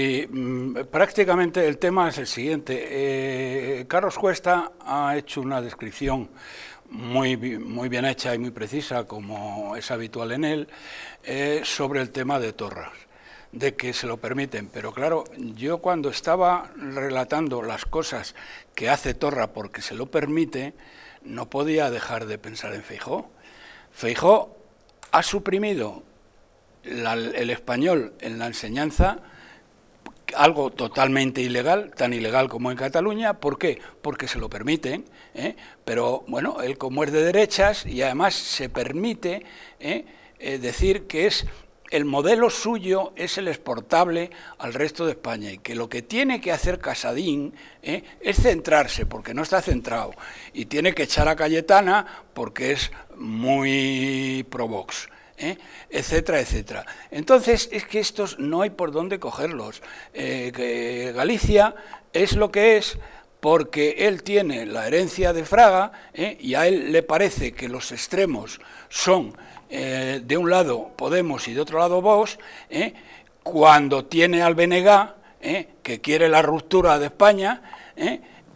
Y, mm, prácticamente el tema es el siguiente. Eh, Carlos Cuesta ha hecho una descripción muy, muy bien hecha y muy precisa, como es habitual en él, eh, sobre el tema de Torras, de que se lo permiten. Pero claro, yo cuando estaba relatando las cosas que hace Torra porque se lo permite, no podía dejar de pensar en Feijó. Feijó ha suprimido el español en la enseñanza algo totalmente ilegal, tan ilegal como en Cataluña. ¿Por qué? Porque se lo permiten, ¿eh? pero bueno, él como es de derechas y además se permite ¿eh? Eh, decir que es el modelo suyo es el exportable al resto de España y que lo que tiene que hacer Casadín es centrarse, porque no está centrado, y tiene que echar a Cayetana porque es muy Provox. ¿eh? etcétera, etcétera. Entonces, es que estos no hay por dónde cogerlos. Eh, Galicia es lo que es porque él tiene la herencia de Fraga ¿eh? y a él le parece que los extremos son de un lado Podemos y de otro lado Vox, cuando tiene al BNG, que quiere la ruptura de España,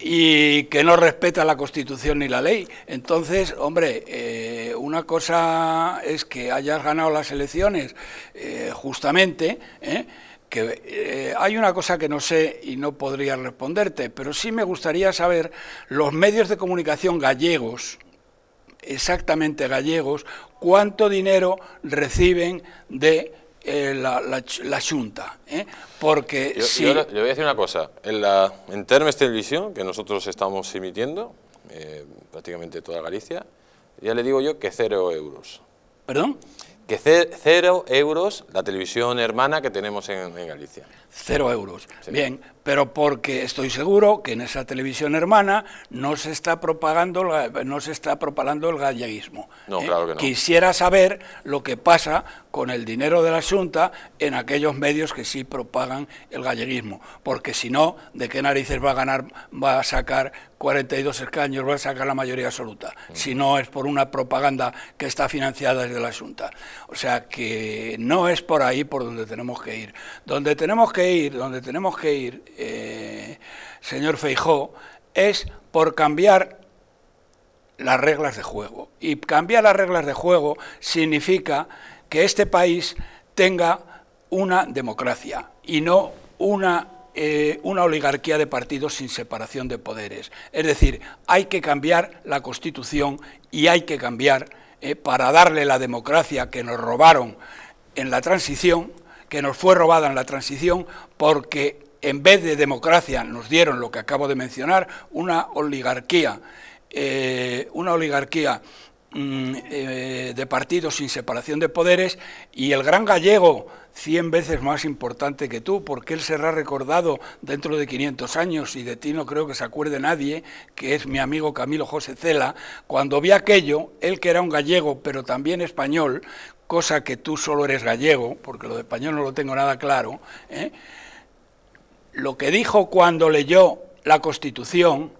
y que no respeta la Constitución ni la ley. Entonces, hombre, eh, una cosa es que hayas ganado las elecciones eh, justamente, eh, que hay una cosa que no sé y no podría responderte, pero sí me gustaría saber los medios de comunicación gallegos, exactamente gallegos, cuánto dinero reciben de eh, la, la, Junta. ¿eh? Porque si... yo le, voy a decir una cosa. En, la, en Termes Televisión, que nosotros estamos emitiendo, eh, prácticamente toda Galicia, ya le digo yo que cero euros. ¿Perdón? Que cero euros la televisión hermana que tenemos en, Galicia. Cero euros. Bien, pero porque estoy seguro que en esa televisión hermana no se está propagando, no se está propagando el galleguismo. No, claro que no. Quisiera saber lo que pasa con el dinero de la Junta en aquellos medios que sí propagan el galleguismo, porque si no, ¿de qué narices va a ganar, va a sacar 42 escaños, va a sacar la mayoría absoluta? Si no es por una propaganda que está financiada desde la Junta. O sea que no es por ahí por donde tenemos que ir. Donde tenemos que ir, donde tenemos que ir, eh, señor Feijó, es por cambiar las reglas de juego. Y cambiar las reglas de juego significa que este país tenga una democracia y no una eh, una oligarquía de partidos sin separación de poderes. Es decir, hay que cambiar la Constitución y hay que cambiar eh, para darle la democracia que nos robaron en la transición, que nos fue robada en la transición, porque en vez de democracia nos dieron lo que acabo de mencionar, una oligarquía, eh, una oligarquía Mm, eh, de partidos sin separación de poderes y el gran gallego, 100 veces más importante que tú, porque él será recordado dentro de 500 años y de ti no creo que se acuerde nadie, que es mi amigo Camilo José Cela, cuando vi aquello, él que era un gallego pero también español, cosa que tú solo eres gallego, porque lo de español no lo tengo nada claro, ¿eh? lo que dijo cuando leyó la Constitución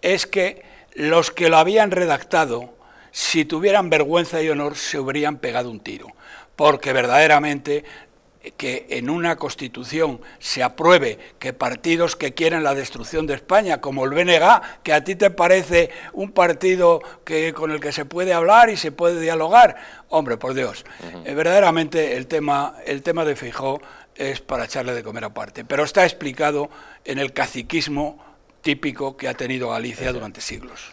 es que los que lo habían redactado si tuvieran vergüenza y honor se hubieran pegado un tiro, porque verdaderamente que en una constitución se apruebe que partidos que quieren la destrucción de España, como el BNG, que a ti te parece un partido que, con el que se puede hablar y se puede dialogar, hombre, por Dios, eh, verdaderamente el tema, el tema de Fijó es para echarle de comer aparte, pero está explicado en el caciquismo típico que ha tenido Galicia durante siglos.